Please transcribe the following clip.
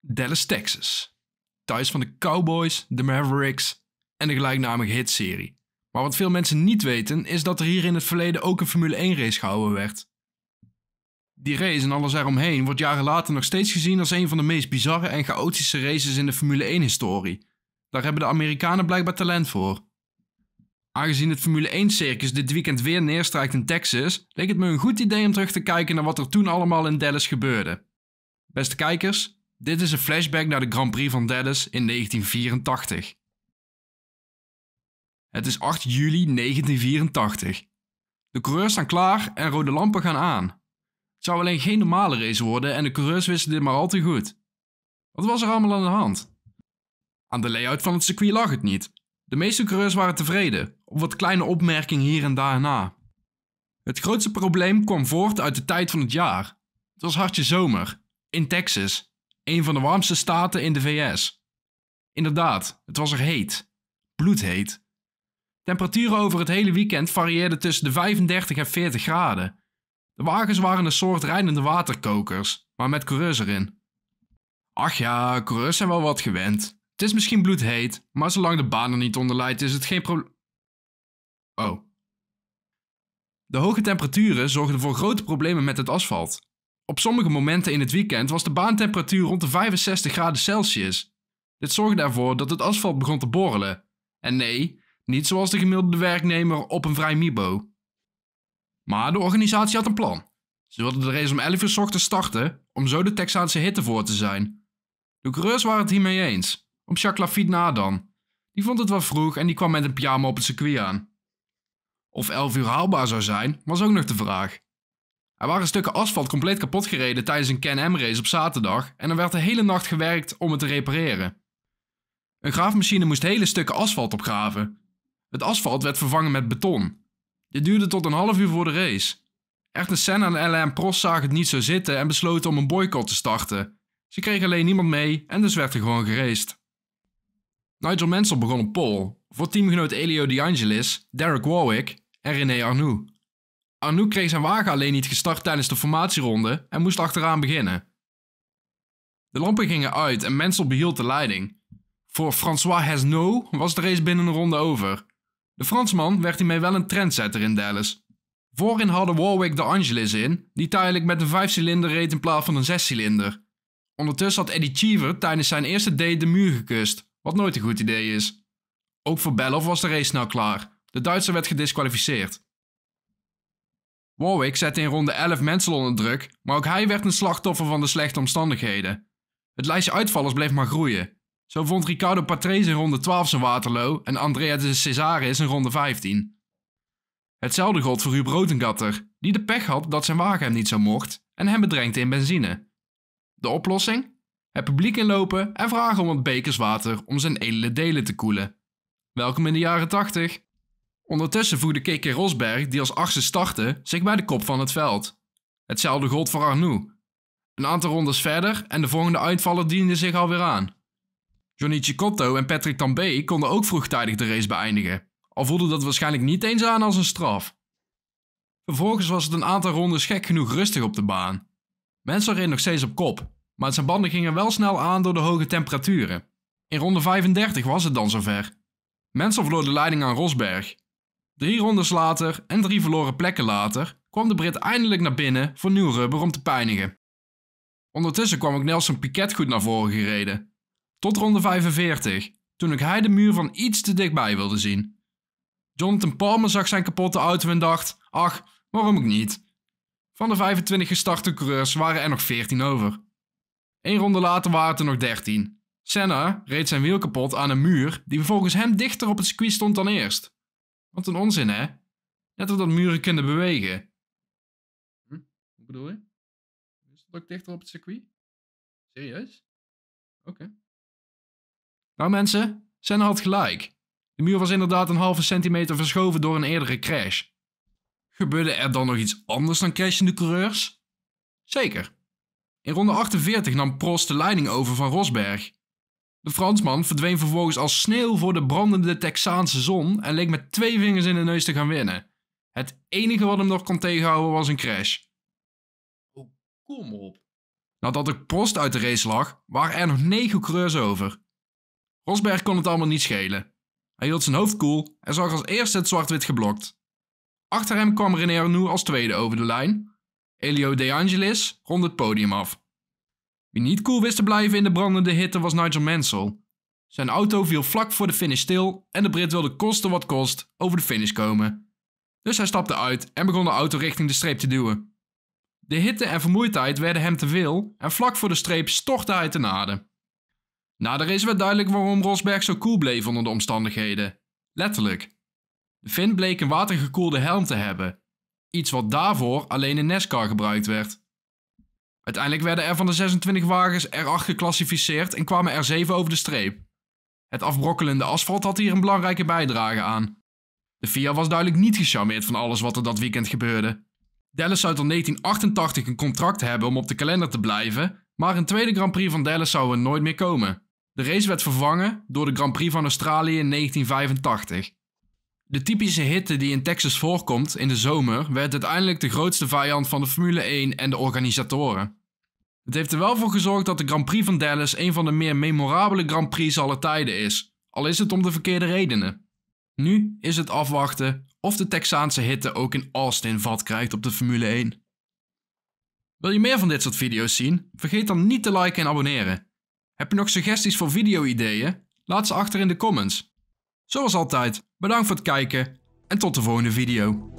Dallas, Texas. Thuis van de Cowboys, de Mavericks en de gelijknamige hitserie. Maar wat veel mensen niet weten is dat er hier in het verleden ook een Formule 1 race gehouden werd. Die race en alles eromheen wordt jaren later nog steeds gezien als een van de meest bizarre en chaotische races in de Formule 1 historie. Daar hebben de Amerikanen blijkbaar talent voor. Aangezien het Formule 1 circus dit weekend weer neerstrijkt in Texas, leek het me een goed idee om terug te kijken naar wat er toen allemaal in Dallas gebeurde. Beste kijkers, dit is een flashback naar de Grand Prix van Dallas in 1984. Het is 8 juli 1984. De coureurs staan klaar en rode lampen gaan aan. Het zou alleen geen normale race worden en de coureurs wisten dit maar al te goed. Wat was er allemaal aan de hand? Aan de layout van het circuit lag het niet. De meeste coureurs waren tevreden, op wat kleine opmerkingen hier en daar na. Het grootste probleem kwam voort uit de tijd van het jaar. Het was hartje zomer, in Texas. Een van de warmste staten in de VS. Inderdaad, het was er heet. Bloedheet. Temperaturen over het hele weekend varieerden tussen de 35 en 40 graden. De wagens waren een soort rijdende waterkokers, maar met coureurs erin. Ach ja, coureurs zijn wel wat gewend. Het is misschien bloedheet, maar zolang de baan er niet onder leidt is het geen probleem. Oh. De hoge temperaturen zorgden voor grote problemen met het asfalt. Op sommige momenten in het weekend was de baantemperatuur rond de 65 graden Celsius. Dit zorgde ervoor dat het asfalt begon te borrelen. En nee, niet zoals de gemiddelde werknemer op een vrij Mibo. Maar de organisatie had een plan. Ze wilden de race om 11 uur s ochtends starten om zo de Texaanse hitte voor te zijn. De coureurs waren het hiermee eens, om Jacques Lafitte na dan. Die vond het wel vroeg en die kwam met een pyjama op het circuit aan. Of 11 uur haalbaar zou zijn, was ook nog de vraag. Er waren stukken asfalt compleet kapot gereden tijdens een Can-Am race op zaterdag en er werd de hele nacht gewerkt om het te repareren. Een graafmachine moest hele stukken asfalt opgraven. Het asfalt werd vervangen met beton. Dit duurde tot een half uur voor de race. Echter Senna en LM Prost zagen het niet zo zitten en besloten om een boycott te starten. Ze kregen alleen niemand mee en dus werd er gewoon gereced. Nigel Mansell begon op pole, voor teamgenoot Elio De Angelis, Derek Warwick en René Arnoux. Anouk kreeg zijn wagen alleen niet gestart tijdens de formatieronde en moest achteraan beginnen. De lampen gingen uit en Mensel behield de leiding. Voor François Hesno was de race binnen een ronde over. De Fransman werd hiermee wel een trendsetter in Dallas. Voorin hadden Warwick de Angelis in, die tijdelijk met een 5-cilinder reed in plaats van een 6 Ondertussen had Eddie Cheever tijdens zijn eerste date de muur gekust, wat nooit een goed idee is. Ook voor Bellof was de race snel klaar. De Duitser werd gedisqualificeerd. Warwick zette in ronde 11 mensen onder druk, maar ook hij werd een slachtoffer van de slechte omstandigheden. Het lijstje uitvallers bleef maar groeien. Zo vond Ricardo Patrese in ronde 12 zijn Waterloo en Andrea de Cesaris in ronde 15. Hetzelfde gold voor Huub Rotengatter, die de pech had dat zijn wagen hem niet zo mocht en hem bedrenkte in benzine. De oplossing? Het publiek inlopen en vragen om wat bekers water om zijn edele delen te koelen. Welkom in de jaren 80. Ondertussen voerde KK Rosberg, die als achtste startte, zich bij de kop van het veld. Hetzelfde gold voor Arnoux. Een aantal rondes verder en de volgende uitvaller diende zich alweer aan. Johnny Cicotto en Patrick Tambay konden ook vroegtijdig de race beëindigen, al voelde dat waarschijnlijk niet eens aan als een straf. Vervolgens was het een aantal rondes gek genoeg rustig op de baan. Mensen reden nog steeds op kop, maar zijn banden gingen wel snel aan door de hoge temperaturen. In ronde 35 was het dan zover. Mensen verloor de leiding aan Rosberg, Drie rondes later en drie verloren plekken later kwam de Brit eindelijk naar binnen voor nieuw rubber om te pijnigen. Ondertussen kwam ook Nelson Piquet goed naar voren gereden. Tot ronde 45, toen ik hij de muur van iets te dichtbij wilde zien. Jonathan Palmer zag zijn kapotte auto en dacht, ach, waarom ook niet. Van de 25 gestarte coureurs waren er nog 14 over. Eén ronde later waren het er nog 13. Senna reed zijn wiel kapot aan een muur die volgens hem dichter op het circuit stond dan eerst. Wat een onzin, hè? Net als dat muren kunnen bewegen. Hm? Wat bedoel je? Is dat ook dichter op het circuit? Serieus? Oké. Nou mensen, Senna had gelijk. De muur was inderdaad een halve centimeter verschoven door een eerdere crash. Gebeurde er dan nog iets anders dan de coureurs? Zeker. In ronde 48 nam Prost de leiding over van Rosberg. De Fransman verdween vervolgens als sneeuw voor de brandende Texaanse zon en leek met twee vingers in de neus te gaan winnen. Het enige wat hem nog kon tegenhouden was een crash. Oh, kom op. Nadat de post uit de race lag, waren er nog negen coureurs over. Rosberg kon het allemaal niet schelen. Hij hield zijn hoofd koel en zag als eerste het zwart-wit geblokt. Achter hem kwam René Arnoux als tweede over de lijn. Elio De Angelis rond het podium af. Wie niet cool wist te blijven in de brandende hitte was Nigel Mansell. Zijn auto viel vlak voor de finish stil en de Brit wilde kosten wat kost over de finish komen. Dus hij stapte uit en begon de auto richting de streep te duwen. De hitte en vermoeidheid werden hem te veel en vlak voor de streep stortte hij te aarde. Na de race werd duidelijk waarom Rosberg zo cool bleef onder de omstandigheden. Letterlijk. De Finn bleek een watergekoelde helm te hebben. Iets wat daarvoor alleen in NASCAR gebruikt werd. Uiteindelijk werden er van de 26 wagens er 8 geclassificeerd en kwamen er 7 over de streep. Het afbrokkelende asfalt had hier een belangrijke bijdrage aan. De FIA was duidelijk niet gecharmeerd van alles wat er dat weekend gebeurde. Dallas zou tot 1988 een contract hebben om op de kalender te blijven, maar een tweede Grand Prix van Dallas zou er nooit meer komen. De race werd vervangen door de Grand Prix van Australië in 1985. De typische hitte die in Texas voorkomt in de zomer werd uiteindelijk de grootste vijand van de Formule 1 en de organisatoren. Het heeft er wel voor gezorgd dat de Grand Prix van Dallas een van de meer memorabele Grand Prix aller tijden is, al is het om de verkeerde redenen. Nu is het afwachten of de Texaanse hitte ook in Austin vat krijgt op de Formule 1. Wil je meer van dit soort video's zien? Vergeet dan niet te liken en abonneren. Heb je nog suggesties voor video-ideeën? Laat ze achter in de comments. Zoals altijd, bedankt voor het kijken en tot de volgende video.